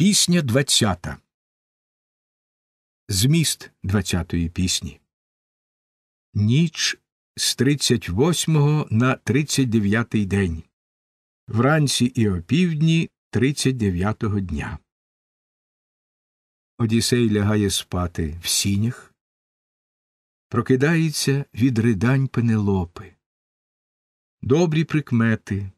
Пісня двадцята. Зміст двадцятої пісні. Ніч з тридцять восьмого на тридцять дев'ятий день. Вранці і опівдні 39-го дня. Одіссей лягає спати в сінях. Прокидається від ридань пенелопи. Добрі прикмети.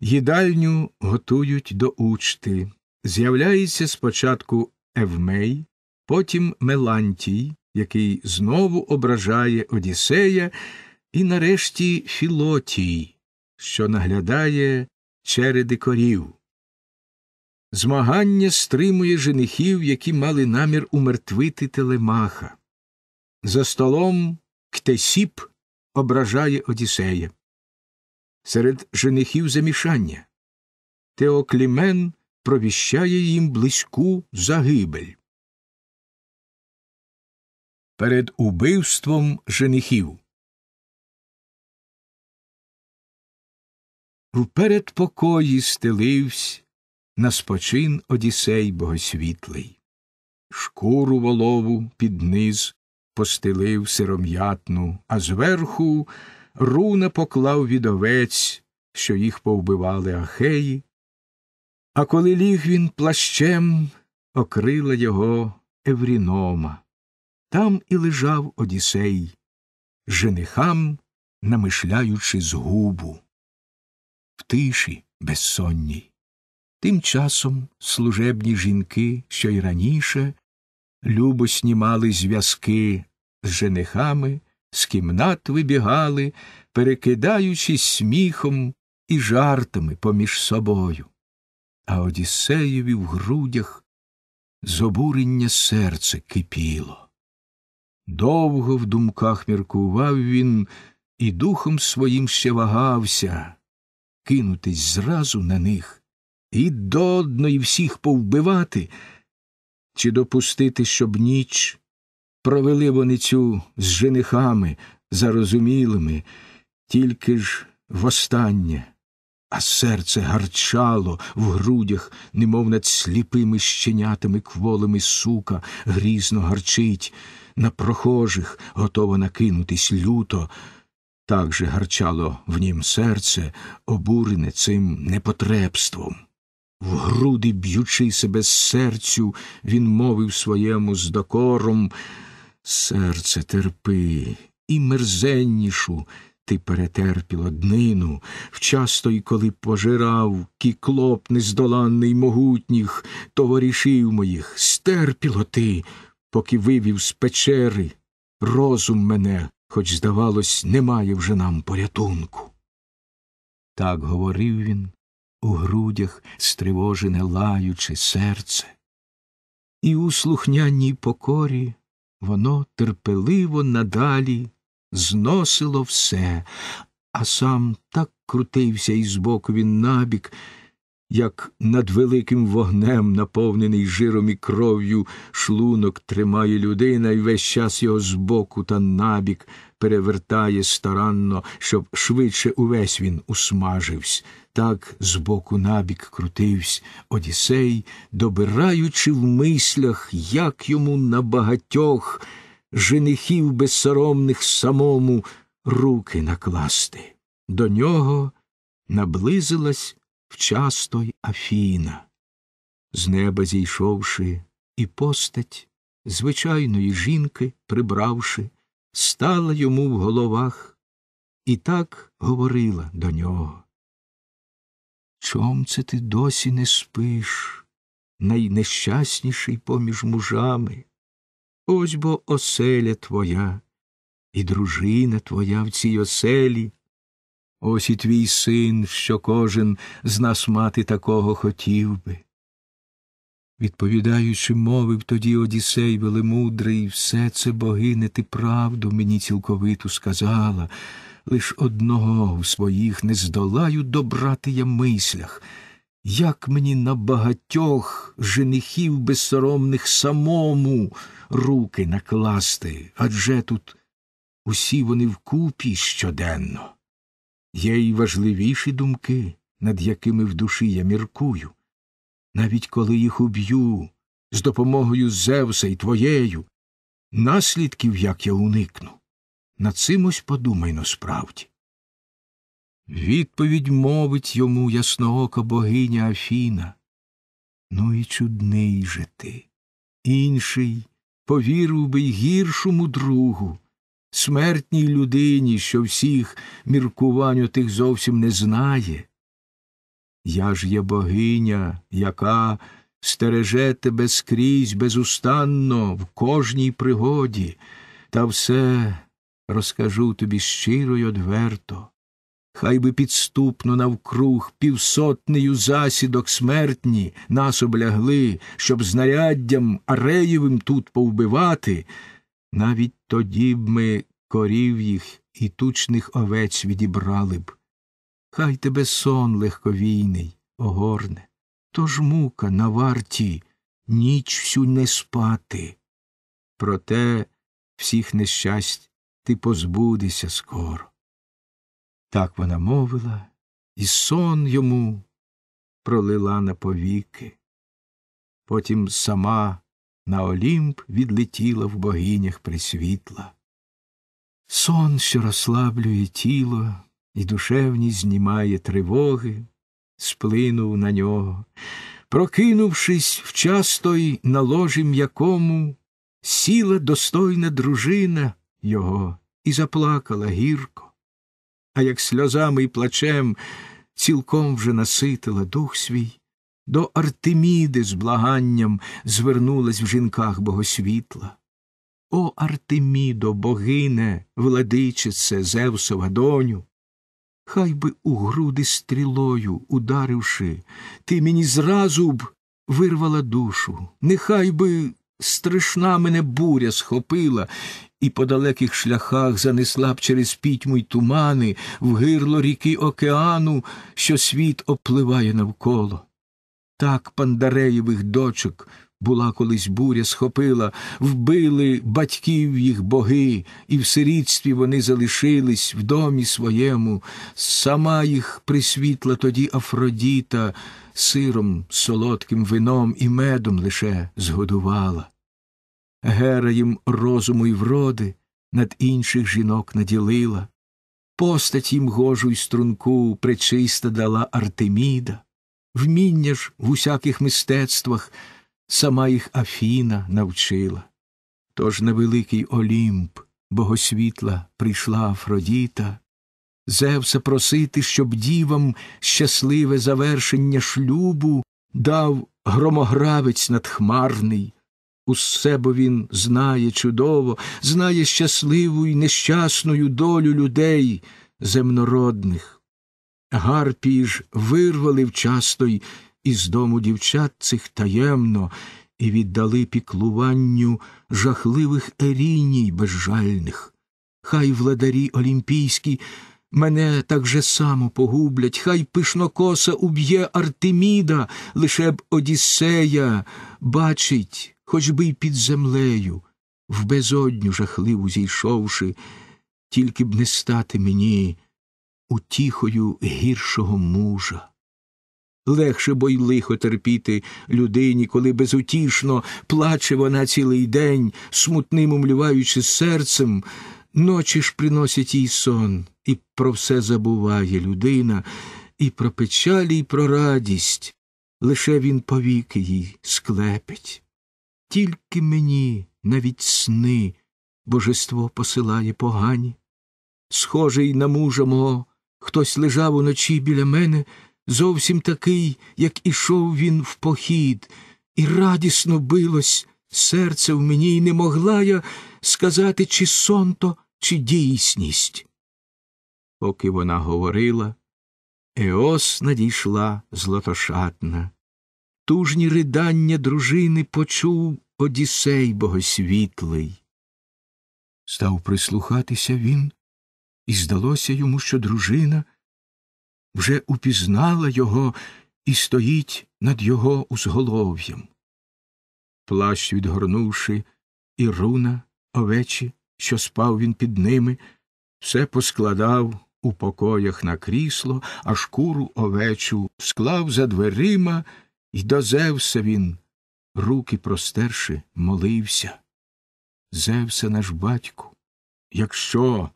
Їдальню готують до учти. З'являється спочатку Евмей, потім Мелантій, який знову ображає Одіссея, і нарешті Філотій, що наглядає череди корів. Змагання стримує женихів, які мали намір умертвити Телемаха. За столом Ктесіп ображає Одіссея. Серед женихів замішання Теоклімен провіщає їм близьку загибель. Перед убивством женихів. В передпокої стеливсь на спочин Одісей богосвітлий, шкуру волову під низ постелив сиром'ятну, а зверху руна поклав відовець, що їх повбивали ахеї, а коли ліг він плащем, окрила його Еврінома. Там і лежав Одісей, женихам намишляючи згубу. В тиші безсонній. Тим часом служебні жінки, що й раніше, любо снімали зв'язки з женихами, з кімнат вибігали, перекидаючись сміхом і жартами поміж собою а Одіссеєві в грудях з обурення серце кипіло. Довго в думках міркував він і духом своїм ще вагався кинутись зразу на них і до одної всіх повбивати, чи допустити, щоб ніч провели вони цю з женихами зарозумілими, тільки ж востаннє а серце гарчало в грудях, немов над сліпими щенятами кволими сука, грізно гарчить, на прохожих готова накинутись люто. Так же гарчало в нім серце, обурене цим непотребством. В груди, б'ючи себе з серцю, він мовив своєму з докором Серце терпи і мерзеннішу ти перетерпіло днину, вчасто й коли пожирав кіклоп нездоланний могутніх товаришів моїх, стерпіло ти, поки вивів з печери розум мене, хоч, здавалось, немає вже нам порятунку. Так говорив він у грудях стривожене, лаюче серце, і у слухняній покорі воно терпеливо надалі зносило все, а сам так крутився і боку він набік, як над великим вогнем, наповнений жиром і кров'ю, шлунок тримає людина і весь час його збоку та набік перевертає старанно, щоб швидше увесь він усмажився. Так збоку набік крутився Одіссей, добираючи в мислях, як йому на багатьох женихів безсоромних самому руки накласти. До нього наблизилась вчасто й Афіна. З неба зійшовши і постать звичайної жінки, прибравши, стала йому в головах і так говорила до нього. Чом це ти досі не спиш, найнещасніший поміж мужами? Ось бо оселя твоя, і дружина твоя в цій оселі. Ось і твій син, що кожен з нас мати такого хотів би. Відповідаючи, мовив тоді Одісей велемудрий, все це богине, ти правду мені цілковиту сказала, лиш одного в своїх не здолаю добрати я мислях. Як мені на багатьох женихів безсоромних самому руки накласти, адже тут усі вони вкупі щоденно. Є й важливіші думки, над якими в душі я міркую. Навіть коли їх уб'ю з допомогою Зевса і твоєю, наслідків як я уникну. на цим ось подумай насправді. Відповідь мовить йому ясноока богиня Афіна. Ну і чудний же ти. Інший повірив би й гіршому другу, смертній людині, що всіх міркувань отих зовсім не знає. Я ж є богиня, яка стереже тебе скрізь безустанно в кожній пригоді, та все розкажу тобі щиро й одверто. Хай би підступно навкруг півсотнею засідок смертні нас облягли, щоб знаряддям ареєвим тут повбивати, навіть тоді б ми корів їх і тучних овець відібрали б. Хай тебе сон легковійний, огорне, то ж мука на варті ніч всю не спати. Проте всіх нещасть ти позбудешся скоро. Так вона мовила, і сон йому пролила на повіки. Потім сама на Олімп відлетіла в богинях присвітла. Сон, що розслаблює тіло і душевні знімає тривоги, сплинув на нього, прокинувшись в вчасто й на ложі м'якому, сіла достойна дружина його і заплакала гірко а як сльозами і плачем цілком вже наситила дух свій, до Артеміди з благанням звернулась в жінках богосвітла. О Артемідо, богине, владичице, Зевсова доню! Хай би у груди стрілою, ударивши, ти мені зразу б вирвала душу, нехай би Страшна мене буря схопила і по далеких шляхах занесла б через пітьму й тумани в гирло ріки океану, що світ опливає навколо. Так пандареєвих дочок була колись буря схопила, вбили батьків їх боги, і в сирітстві вони залишились в домі своєму, сама їх присвітла тоді Афродіта, сиром, солодким вином і медом лише згодувала героїм розуму й вроди над інших жінок наділила, постать їм гожу й струнку пречиста дала Артеміда, вміння ж в усяких мистецтвах сама їх Афіна навчила. Тож на великий Олімп богосвітла прийшла Афродіта, Зевса просити, щоб дівам щасливе завершення шлюбу дав громогравець надхмарний. Усе бо він знає чудово, знає щасливу і нещасну долю людей земнородних. Гарпії ж вирвали вчасно й із дому дівчат цих таємно і віддали піклуванню жахливих еріній безжальних. Хай владарі олімпійські мене так же само погублять, хай пишнокоса уб'є Артеміда, лише б Одіссея бачить хоч би й під землею, в безодню жахливу зійшовши, тільки б не стати мені утіхою гіршого мужа. Легше бо й лихо терпіти людині, коли безутішно плаче вона цілий день, смутним умлюваючи серцем, ночі ж приносять їй сон, і про все забуває людина, і про печалі, і про радість, лише він повіки їй склепить тільки мені навіть сни божество посилає погані. Схожий на мужа мого, хтось лежав уночі біля мене, зовсім такий, як ішов він в похід, і радісно билось серце в мені, і не могла я сказати, чи сон то, чи дійсність. Поки вона говорила, Еос надійшла злотошатна. Тужні ридання дружини почув Одіссей богосвітлий. Став прислухатися він, і здалося йому, що дружина вже упізнала його і стоїть над його узголов'ям. Плащ відгорнувши, і руна, овечі, що спав він під ними, все поскладав у покоях на крісло, а шкуру овечу склав за дверима. І до Зевса він, руки простерши, молився. Зевса наш батьку, якщо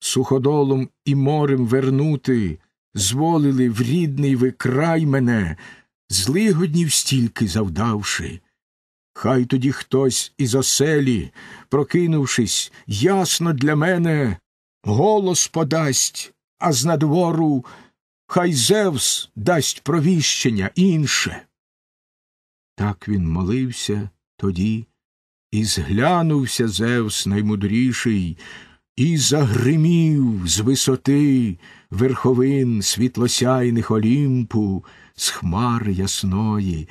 суходолом і морем вернути, зволили в рідний викрай мене, злигоднів стільки завдавши. Хай тоді хтось із оселі, прокинувшись, ясно для мене, голос подасть, а з надвору Хай Зевс дасть провіщення інше. Так він молився тоді, і зглянувся Зевс наймудріший, і загримів з висоти верховин світлосяйних олімпу, з хмар ясної,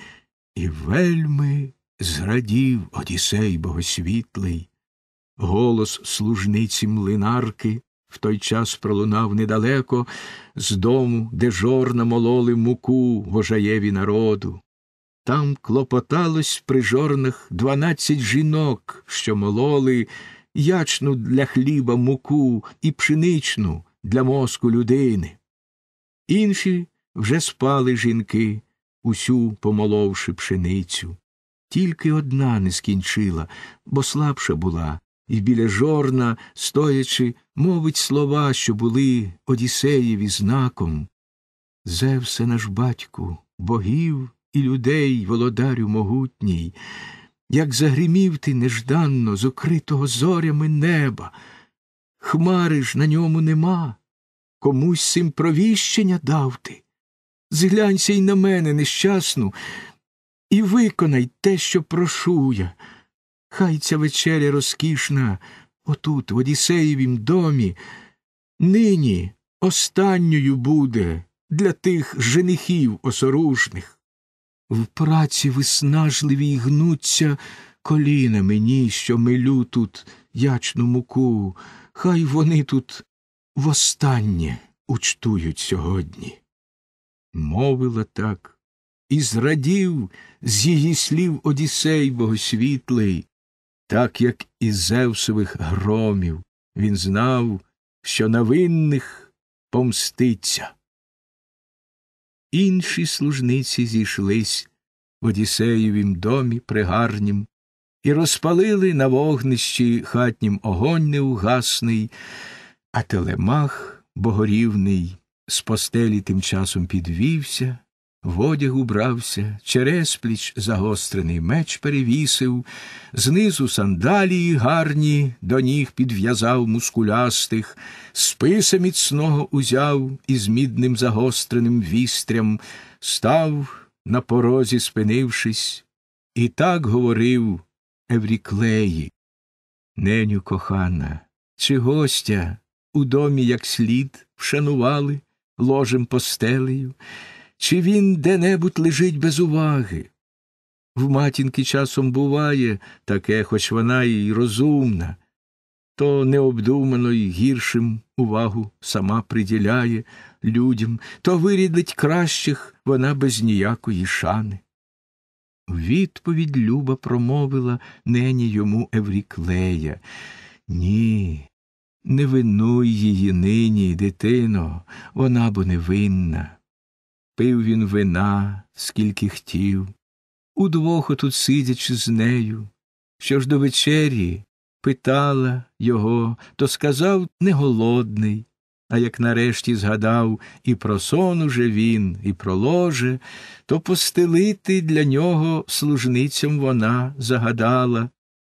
і вельми зрадів Одісей богосвітлий, голос служниці млинарки. В той час пролунав недалеко з дому, де жорна мололи муку вожаєві народу. Там клопоталось при жорнах дванадцять жінок, що мололи ячну для хліба муку і пшеничну для мозку людини. Інші вже спали жінки, усю помоловши пшеницю. Тільки одна не скінчила, бо слабша була, і біля жорна, стоячи, мовить слова, що були Одіссеєві знаком. Зевсе наш батьку, богів і людей, володарю могутній, як загримів ти нежданно з укритого зорями неба, хмари ж на ньому нема, комусь цим провіщення дав ти. Зглянься й на мене нещасну, і виконай те, що прошу я. Хай ця вечеря розкішна, отут, в Одіссеєвім домі, нині останньою буде для тих женихів осоружних. В праці виснажливій гнуться коліна мені, що милю тут ячну муку, хай вони тут востаннє учтують сьогодні. Мовила так, і зрадів з її слів Одіссей богосвітлий, так як і Зевсових громів, він знав, що на винних помститься. Інші служниці зійшлись в Одісеєвім домі пригарнім і розпалили на вогнищі хатнім огонь неугасний, а телемах богорівний з постелі тим часом підвівся. В одяг убрався, через пліч загострений меч перевісив, знизу сандалії гарні до ніг підв'язав мускулястих, списа міцного узяв із мідним загостреним вістрям, став на порозі, спинившись, і так говорив Евріклеї. Неню кохана, чи гостя у домі як слід вшанували ложем постелею чи він де-небудь лежить без уваги. В матінки часом буває таке, хоч вона і розумна, то необдумано й гіршим увагу сама приділяє людям, то вирідить кращих вона без ніякої шани. Відповідь Люба промовила нені йому Евріклея. Ні, не винуй її нині, дитино, вона бо невинна пив він вина, скільки хтів, удвох отут сидячи з нею, що ж до вечері питала його, то сказав не голодний, а як нарешті згадав і про сон уже він, і про ложе, то постелити для нього служницям вона загадала.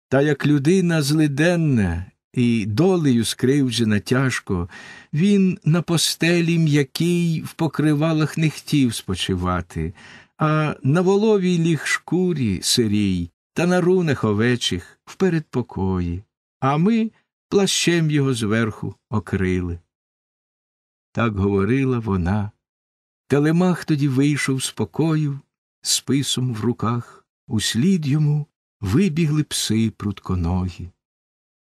Та як людина злиденна, і долею скривджена тяжко, він на постелі м'якій в покривалах не хтів спочивати, а на воловій ліг шкурі сирій та на рунах овечих в передпокої, а ми плащем його зверху окрили. Так говорила вона. Телемах тоді вийшов з покоїв, списом в руках, услід йому вибігли пси прутконогі.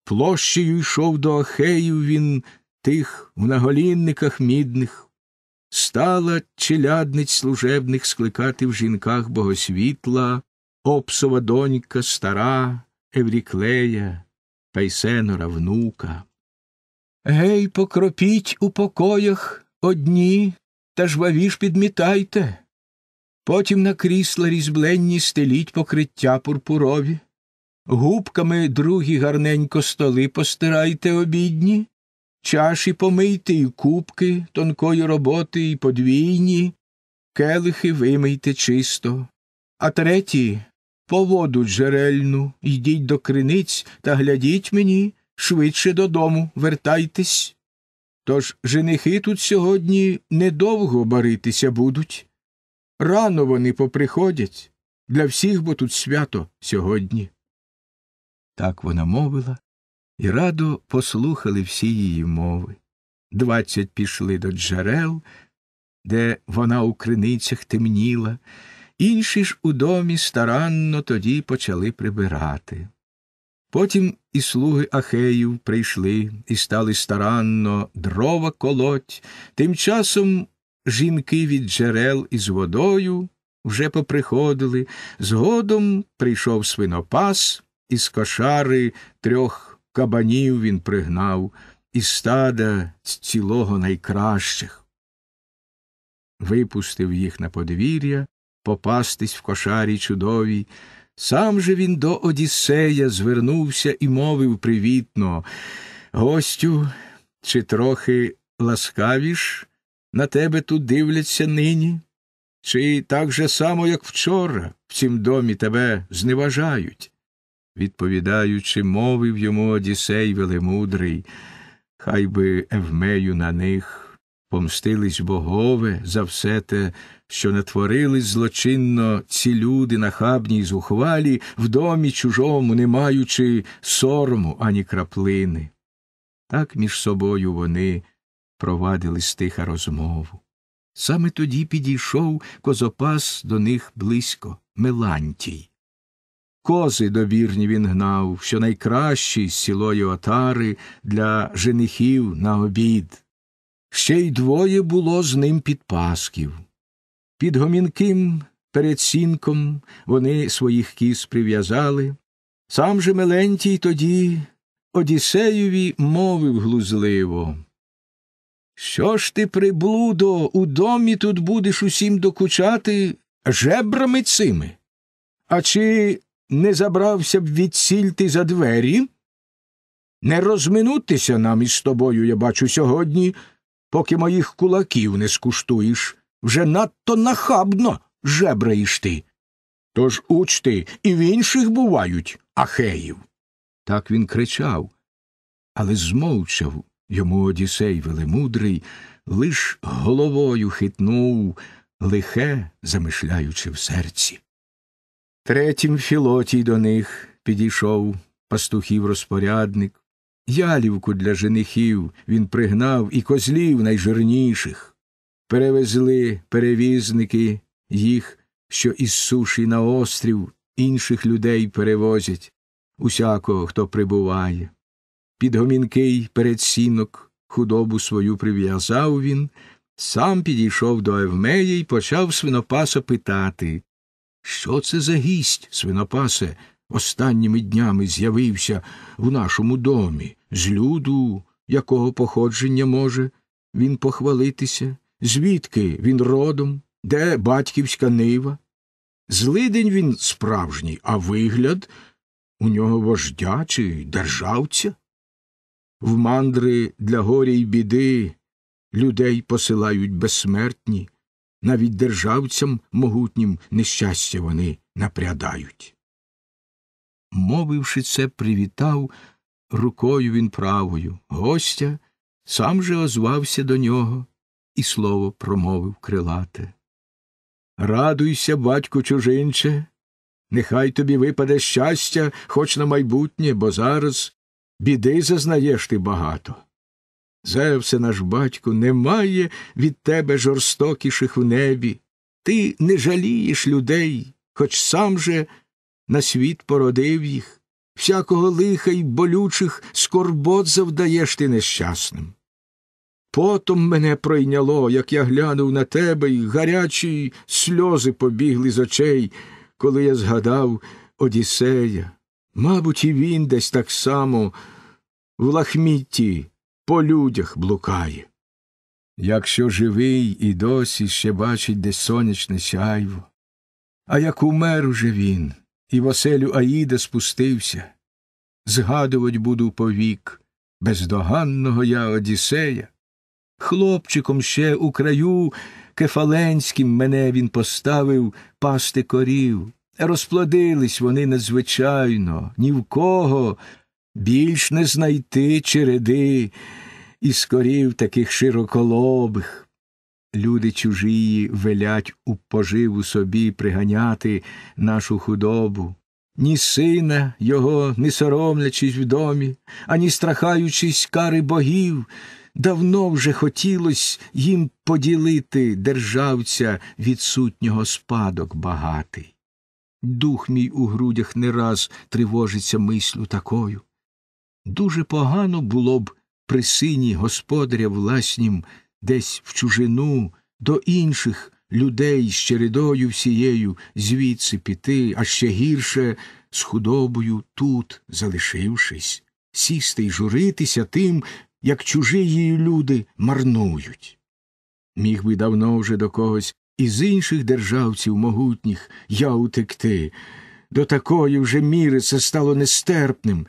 Площею йшов до Ахеїв він тих в наголінниках мідних, стала челядниць служебних скликати в жінках богосвітла, Опсова донька стара, Евріклея, Пайсенора внука. Гей, покропіть у покоях одні та жвавіш підмітайте. Потім на крісла різьбленні стеліть покриття пурпурові губками другі гарненько столи постирайте обідні, чаші помийте і кубки тонкої роботи і подвійні, келихи вимийте чисто, а треті по воду джерельну, йдіть до криниць та глядіть мені, швидше додому вертайтесь. Тож женихи тут сьогодні недовго баритися будуть. Рано вони поприходять для всіх, бо тут свято сьогодні. Так вона мовила, і радо послухали всі її мови. Двадцять пішли до джерел, де вона у криницях темніла, інші ж у домі старанно тоді почали прибирати. Потім і слуги Ахеїв прийшли і стали старанно дрова колоть, тим часом жінки від джерел із водою вже поприходили, згодом прийшов свинопас із кошари трьох кабанів він пригнав, і стада цілого найкращих. Випустив їх на подвір'я попастись в кошарі чудовій. Сам же він до Одіссея звернувся і мовив привітно Гостю, чи трохи ласкавіш на тебе тут дивляться нині? Чи так же само, як вчора, в цім домі тебе зневажають? Відповідаючи, мовив йому одісей велемудрий, хай би Евмею на них помстились богове за все те, що натворились злочинно ці люди нахабні й зухвалі, в домі чужому, не маючи сорому ані краплини. Так між собою вони провадили стиха розмову. Саме тоді підійшов козопас до них близько Мелантій. Кози довірні він гнав, що найкращі з сілої отари для женихів на обід. Ще й двоє було з ним підпасків. Під гомінким перед сінком вони своїх кіз прив'язали. Сам же Мелентій тоді Одіссеєві мовив глузливо. Що ж ти, приблудо, у домі тут будеш усім докучати жебрами цими? А чи не забрався б відсіль ти за двері, не розминутися нам із тобою, я бачу, сьогодні, поки моїх кулаків не скуштуєш, вже надто нахабно жебраєш ти. Тож учти і в інших бувають ахеїв. Так він кричав, але змовчав йому Одісей велемудрий, лиш головою хитнув, лихе замишляючи в серці. Третім Філотій до них підійшов пастухів розпорядник. Ялівку для женихів він пригнав і козлів найжирніших. Перевезли перевізники їх, що із суші на острів інших людей перевозять, усякого, хто прибуває. Під гомінкий перед сінок худобу свою прив'язав він, сам підійшов до Евмея і почав свинопаса питати що це за гість, свинопасе, останніми днями з'явився в нашому домі, з люду, якого походження може він похвалитися? Звідки він родом, де батьківська нива? Злидень він справжній, а вигляд у нього вождя чи державця? В мандри для горі й біди людей посилають безсмертні навіть державцям могутнім нещастя вони напрядають. Мовивши це, привітав рукою він правою гостя, сам же озвався до нього і слово промовив крилате. Радуйся, батьку чужинче, нехай тобі випаде щастя, хоч на майбутнє, бо зараз біди зазнаєш ти багато. Зевсе, наш батько, немає від тебе жорстокіших в небі. Ти не жалієш людей, хоч сам же на світ породив їх, всякого лиха й болючих скорбот завдаєш ти нещасним. Потом мене пройняло, як я глянув на тебе, і гарячі сльози побігли з очей, коли я згадав Одіссея. Мабуть, і він десь так само в лахмітті по людях блукає. Якщо живий і досі ще бачить десь сонячне сяйво, а як умер уже він, і в оселю Аїда спустився, згадувать буду повік бездоганного я Одіссея, хлопчиком ще у краю кефаленським мене він поставив пасти корів. Розплодились вони надзвичайно, ні в кого більш не знайти череди із корів таких широколобих. Люди чужії велять у поживу собі приганяти нашу худобу. Ні сина його, не соромлячись в домі, ані страхаючись кари богів, давно вже хотілось їм поділити державця відсутнього спадок багатий. Дух мій у грудях не раз тривожиться мислю такою. Дуже погано було б при сині господаря власнім десь в чужину до інших людей з чередою всією звідси піти, а ще гірше з худобою тут, залишившись, сісти й журитися тим, як чужі її люди марнують. Міг би давно вже до когось із інших державців могутніх я утекти. До такої вже міри це стало нестерпним.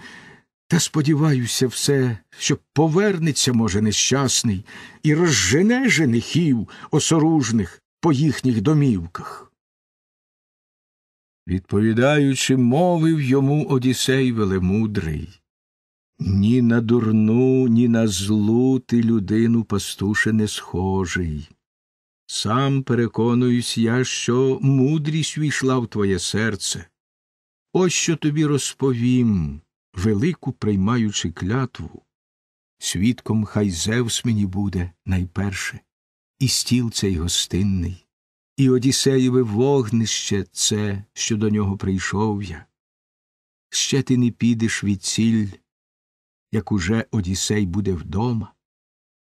Та сподіваюся, все, що повернеться, може, нещасний, і розжене женихів осоружних по їхніх домівках. Відповідаючи, мовив йому Одісей Велемудрий Ні на дурну, ні на злу ти людину пастуше не схожий. Сам переконуюсь я, що мудрість війшла в твоє серце. Ось що тобі розповім велику приймаючи клятву, свідком хай Зевс мені буде найперше, і стіл цей гостинний, і Одіссеєве вогнище це, що до нього прийшов я. Ще ти не підеш від ціль, як уже Одіссей буде вдома.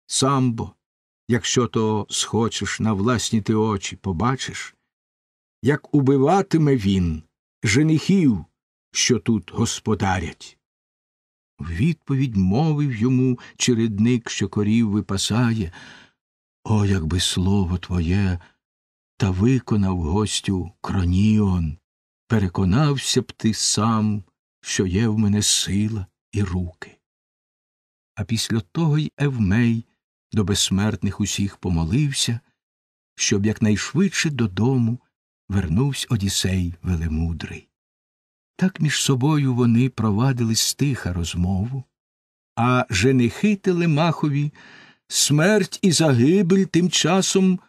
Сам бо, якщо то схочеш на власні ти очі побачиш, як убиватиме він женихів що тут господарять. В відповідь мовив йому чередник, що корів випасає, О, якби слово твоє, та виконав гостю Кроніон, переконався б ти сам, що є в мене сила і руки. А після того й Евмей до безсмертних усіх помолився, щоб якнайшвидше додому вернувся одісей Велемудрий. Так між собою вони провадили стиха розмову, а женихи Телемахові смерть і загибель тим часом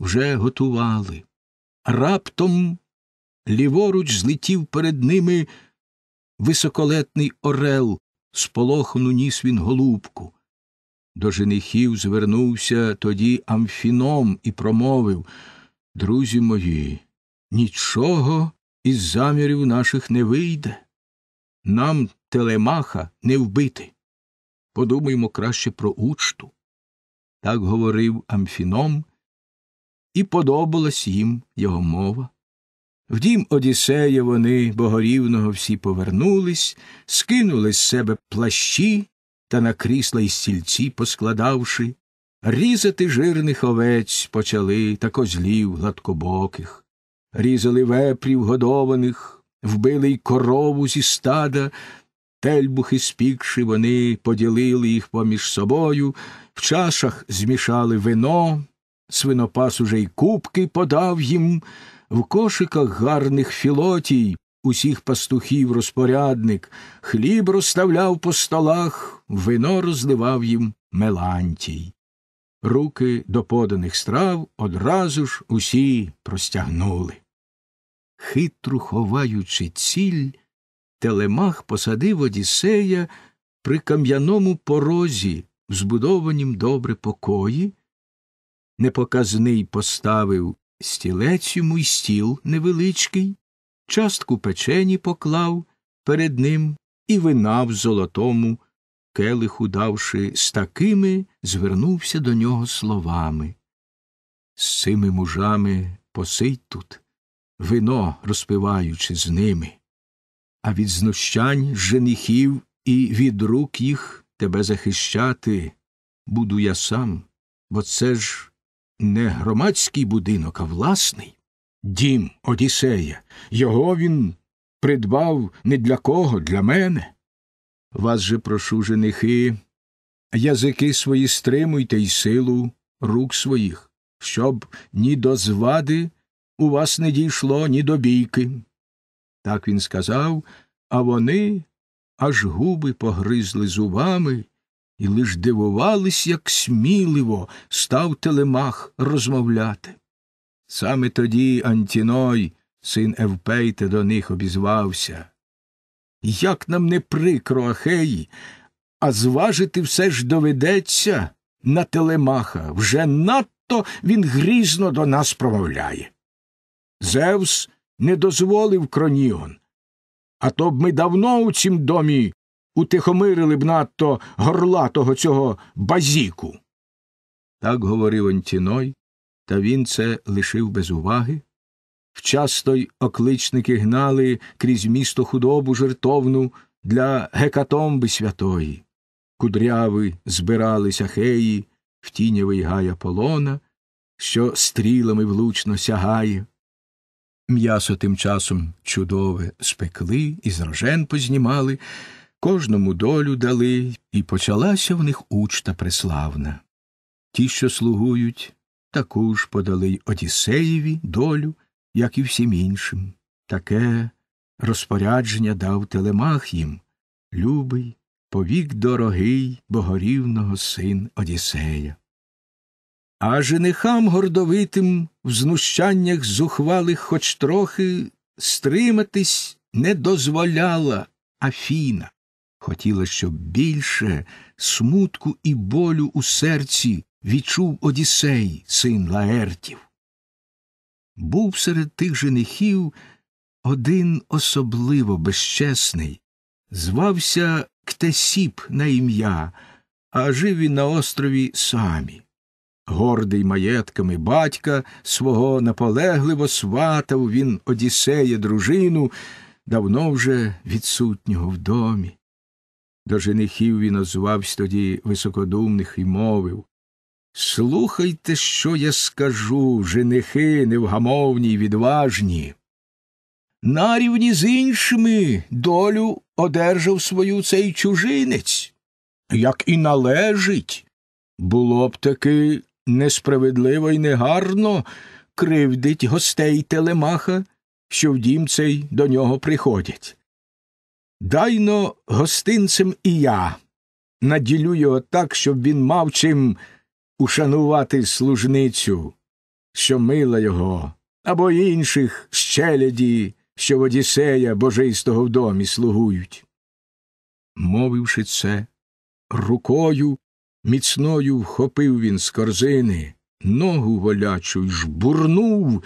вже готували. Раптом ліворуч злетів перед ними високолетний орел, сполохану ніс він голубку. До женихів звернувся тоді Амфіном і промовив Друзі мої, нічого із замірів наших не вийде. Нам телемаха не вбити. Подумаймо краще про учту. Так говорив Амфіном, і подобалась їм його мова. В дім Одіссея вони богорівного всі повернулись, скинули з себе плащі та на крісла й стільці поскладавши, різати жирних овець почали та козлів гладкобоких різали вепрів годованих, вбили й корову зі стада, тельбухи спікши, вони поділили їх поміж собою, в чашах змішали вино, свинопас уже й кубки подав їм, в кошиках гарних філотій. Усіх пастухів розпорядник, хліб розставляв по столах, вино розливав їм Мелантій. Руки до поданих страв одразу ж усі простягнули хитру ховаючи ціль, Телемах посадив Одіссея при кам'яному порозі, в збудованім добре покої, непоказний поставив стілець йому й стіл невеличкий, частку печені поклав перед ним і вина в золотому, келиху давши з такими, звернувся до нього словами. З цими мужами посидь тут вино розпиваючи з ними, а від знущань женихів і від рук їх тебе захищати буду я сам, бо це ж не громадський будинок, а власний. Дім Одіссея, його він придбав не для кого, для мене. Вас же прошу, женихи, язики свої стримуйте і силу рук своїх, щоб ні до звади, у вас не дійшло ні до бійки. Так він сказав, а вони аж губи погризли зубами і лиш дивувались, як сміливо став телемах розмовляти. Саме тоді Антіной, син Евпейте, до них обізвався. Як нам не прикро, Ахеї, а зважити все ж доведеться на телемаха. Вже надто він грізно до нас промовляє. Зевс не дозволив кроніон. А то б ми давно у цім домі утихомирили б надто горлатого цього базіку. Так говорив Антіной, та він це лишив без уваги. Вчасто й окличники гнали крізь місто худобу жертовну для гекатомби святої. Кудряви збиралися хеї в тінєвий гая полона, що стрілами влучно сягає. М'ясо тим часом чудове спекли і з рожен познімали, кожному долю дали, і почалася в них учта преславна. Ті, що слугують, таку ж подали й Одіссеєві долю, як і всім іншим. Таке розпорядження дав телемах їм любий, повік дорогий богорівного син Одіссея. А женихам гордовитим в знущаннях зухвалих хоч трохи стриматись не дозволяла Афіна. Хотіла, щоб більше смутку і болю у серці відчув Одіссей, син Лаертів. Був серед тих женихів один особливо безчесний, звався Ктесіп на ім'я, а жив він на острові Самі. Гордий маєтками батька свого наполегливо сватав він Одіссея дружину, давно вже відсутнього в домі. До женихів він озвався тоді високодумних і мовив Слухайте, що я скажу, женихи невгамовні й відважні. На рівні з іншими долю одержав свою цей чужинець, як і належить. Було б таки несправедливо і негарно кривдить гостей Телемаха, що в дім цей до нього приходять. Дайно гостинцем і я наділю його так, щоб він мав чим ушанувати служницю, що мила його, або інших щеляді, що в Одіссея божистого в домі слугують. Мовивши це, рукою Міцною вхопив він з корзини ногу волячу й жбурнув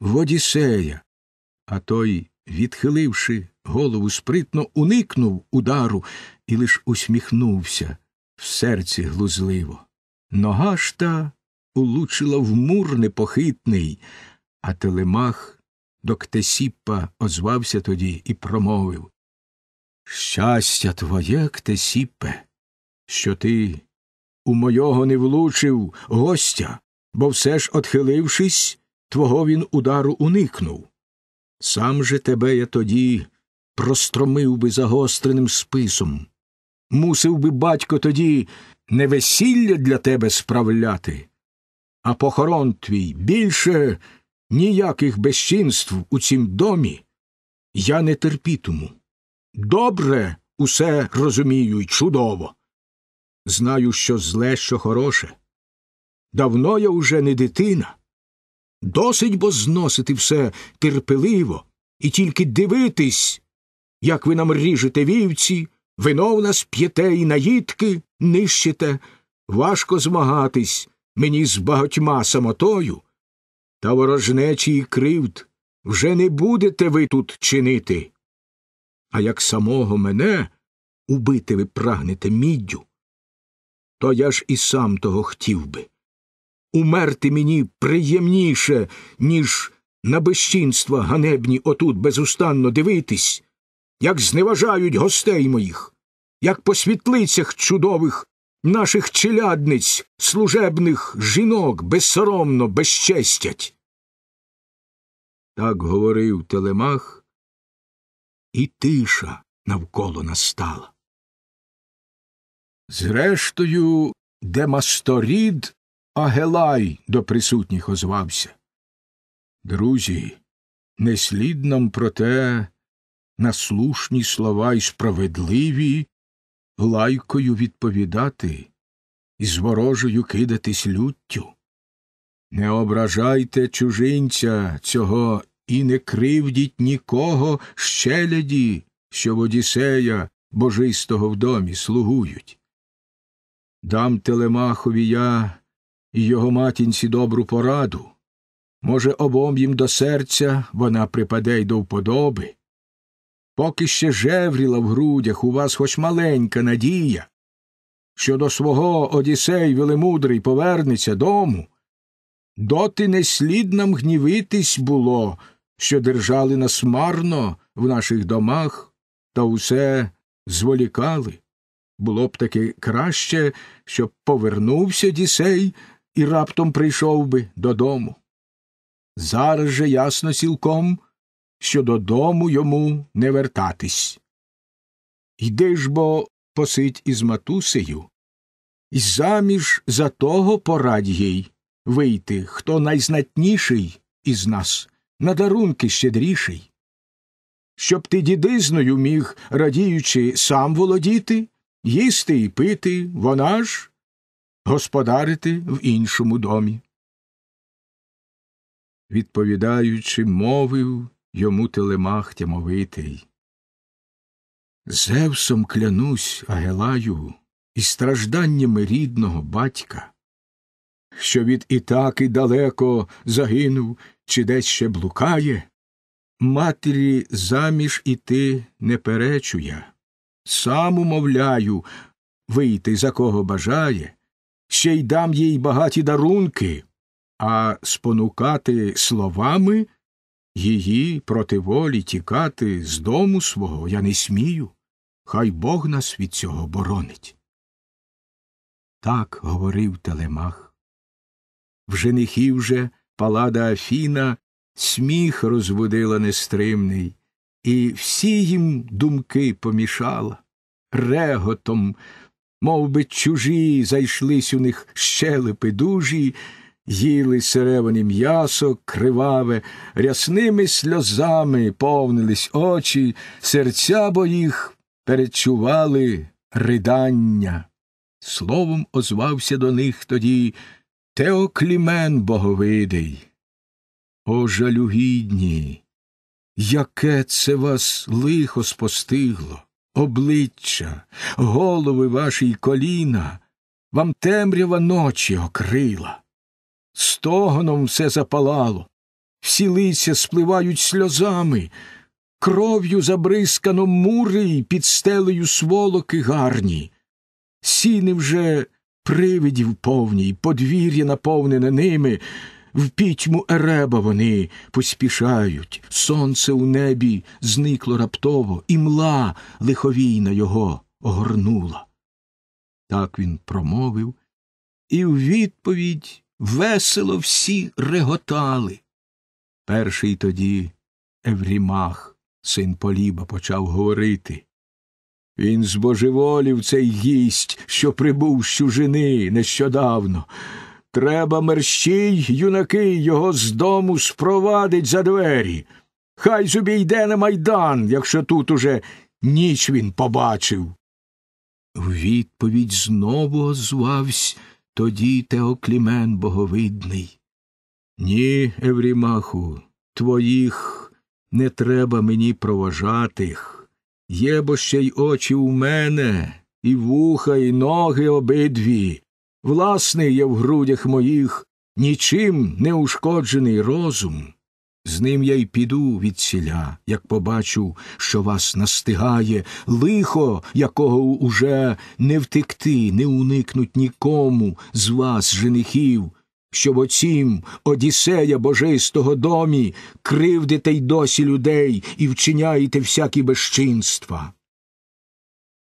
в Одіссея. А той, відхиливши голову спритно, уникнув удару і лиш усміхнувся в серці глузливо. Нога ж та улучила в мур непохитний, а телемах до Ктесіппа озвався тоді і промовив Щастя твоє, Ктесіпе, що ти у мойого не влучив гостя, бо все ж, отхилившись, твого він удару уникнув. Сам же тебе я тоді простромив би загостреним списом. Мусив би батько тоді не весілля для тебе справляти, а похорон твій більше ніяких безчинств у цім домі я не терпітиму. Добре усе розумію й чудово знаю, що зле, що хороше. Давно я уже не дитина. Досить бо зносити все терпеливо і тільки дивитись, як ви нам ріжете вівці, вино в нас п'єте і наїдки, нищите, важко змагатись мені з багатьма самотою. Та ворожнечі і кривд вже не будете ви тут чинити. А як самого мене убити ви прагнете міддю, то я ж і сам того хотів би. Умерти мені приємніше, ніж на безчинства ганебні отут безустанно дивитись, як зневажають гостей моїх, як по світлицях чудових наших челядниць, служебних жінок безсоромно безчестять. Так говорив Телемах, і тиша навколо настала. Зрештою, Демасторід Агелай до присутніх озвався. Друзі, не слід нам проте на слушні слова й справедливі лайкою відповідати і з ворожою кидатись люттю. Не ображайте чужинця цього і не кривдіть нікого щеляді, що в Одіссея божистого в домі слугують. Дам Телемахові я і його матінці добру пораду. Може, обом їм до серця вона припаде й до вподоби. Поки ще жевріла в грудях у вас хоч маленька надія, що до свого Одіссей велемудрий повернеться дому, доти не слід нам гнівитись було, що держали нас марно в наших домах та усе зволікали. Було б таки краще, щоб повернувся Дісей і раптом прийшов би додому. Зараз же ясно цілком, що додому йому не вертатись. Йди ж бо посить із матусею, і заміж за того порадь їй вийти, хто найзнатніший із нас, на дарунки щедріший. Щоб ти дідизною міг, радіючи, сам володіти їсти і пити, вона ж господарити в іншому домі. Відповідаючи, мовив йому телемах тямовитий. Зевсом клянусь Агелаю і стражданнями рідного батька, що від Ітаки далеко загинув чи десь ще блукає, матері заміж іти не перечу я. Сам умовляю вийти за кого бажає, ще й дам їй багаті дарунки, а спонукати словами її проти волі тікати з дому свого я не смію. Хай Бог нас від цього боронить. Так говорив Телемах. В женихів же палада Афіна сміх розбудила нестримний і всі їм думки помішала, реготом, мов би чужі, зайшлись у них щелепи дужі, їли серевані м'ясо криваве, рясними сльозами повнились очі, серця бо їх перечували ридання. Словом озвався до них тоді Теоклімен Боговидий. О жалюгідні! Яке це вас лихо спостигло, обличчя, голови ваші й коліна, вам темрява ночі окрила. Стогоном все запалало, всі лиця спливають сльозами, кров'ю забризкано мури й під стелею сволоки гарні. Сіни вже привидів повні, подвір'я наповнене ними. В пітьму ереба вони поспішають, сонце у небі зникло раптово, і мла лиховійна його огорнула. Так він промовив, і в відповідь весело всі реготали. Перший тоді Еврімах, син Поліба, почав говорити. Він збожеволів цей гість, що прибув з чужини нещодавно. Треба мерщій, юнаки, його з дому спровадить за двері. Хай собі йде на майдан, якщо тут уже ніч він побачив. В відповідь знову озвався тоді Теоклімен Боговидний. Ні, Еврімаху, твоїх не треба мені проважатих. Є бо ще й очі у мене, і вуха, і ноги обидві. Власний є в грудях моїх нічим не ушкоджений розум. З ним я й піду від сіля, як побачу, що вас настигає, лихо, якого уже не втекти, не уникнуть нікому з вас, женихів, щоб оцім Одіссея божистого домі кривдите й досі людей і вчиняєте всякі безчинства.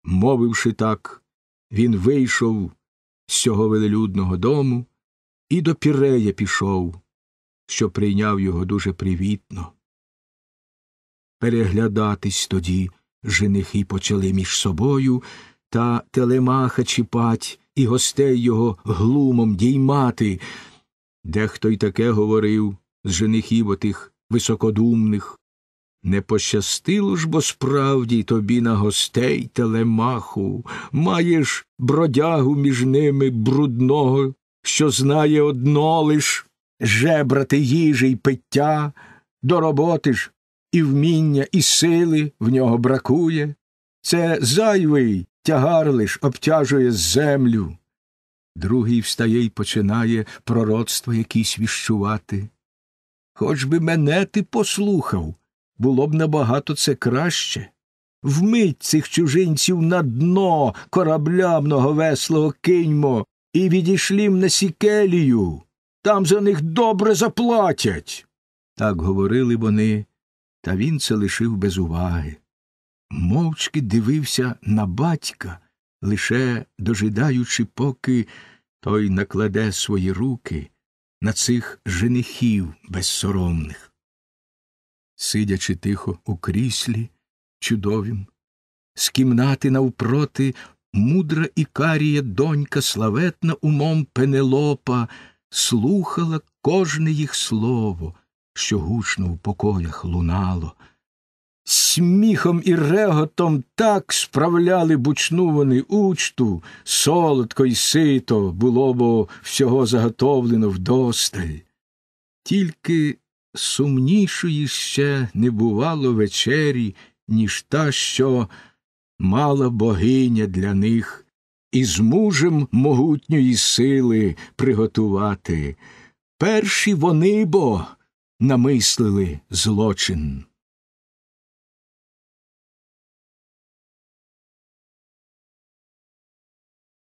Мовивши так, він вийшов з цього велелюдного дому і до Пірея пішов, що прийняв його дуже привітно. Переглядатись тоді женихи почали між собою, та телемаха чіпать і гостей його глумом діймати. Дехто й таке говорив з женихів отих високодумних. Не пощастило ж, бо справді тобі на гостей телемаху, маєш бродягу між ними брудного, що знає одно лиш жебрати їжі й пиття, до роботи ж і вміння, і сили в нього бракує. Це зайвий тягар лиш обтяжує землю. Другий встає й починає пророцтво якісь віщувати. Хоч би мене ти послухав. Було б набагато це краще. Вмить цих чужинців на дно кораблямного веслого киньмо і відійшлім на сікелію. Там за них добре заплатять. Так говорили вони, та він це лишив без уваги. Мовчки дивився на батька, лише дожидаючи, поки той накладе свої руки на цих женихів безсоромних сидячи тихо у кріслі чудовім, з кімнати навпроти мудра ікарія донька, славетна умом Пенелопа, слухала кожне їх слово, що гучно в покоях лунало. Сміхом і реготом так справляли бучну вони учту, солодко й сито було бо всього заготовлено вдосталь. Тільки сумнішої ще не бувало вечері, ніж та, що мала богиня для них, і з мужем могутньої сили приготувати. Перші вони бо намислили злочин.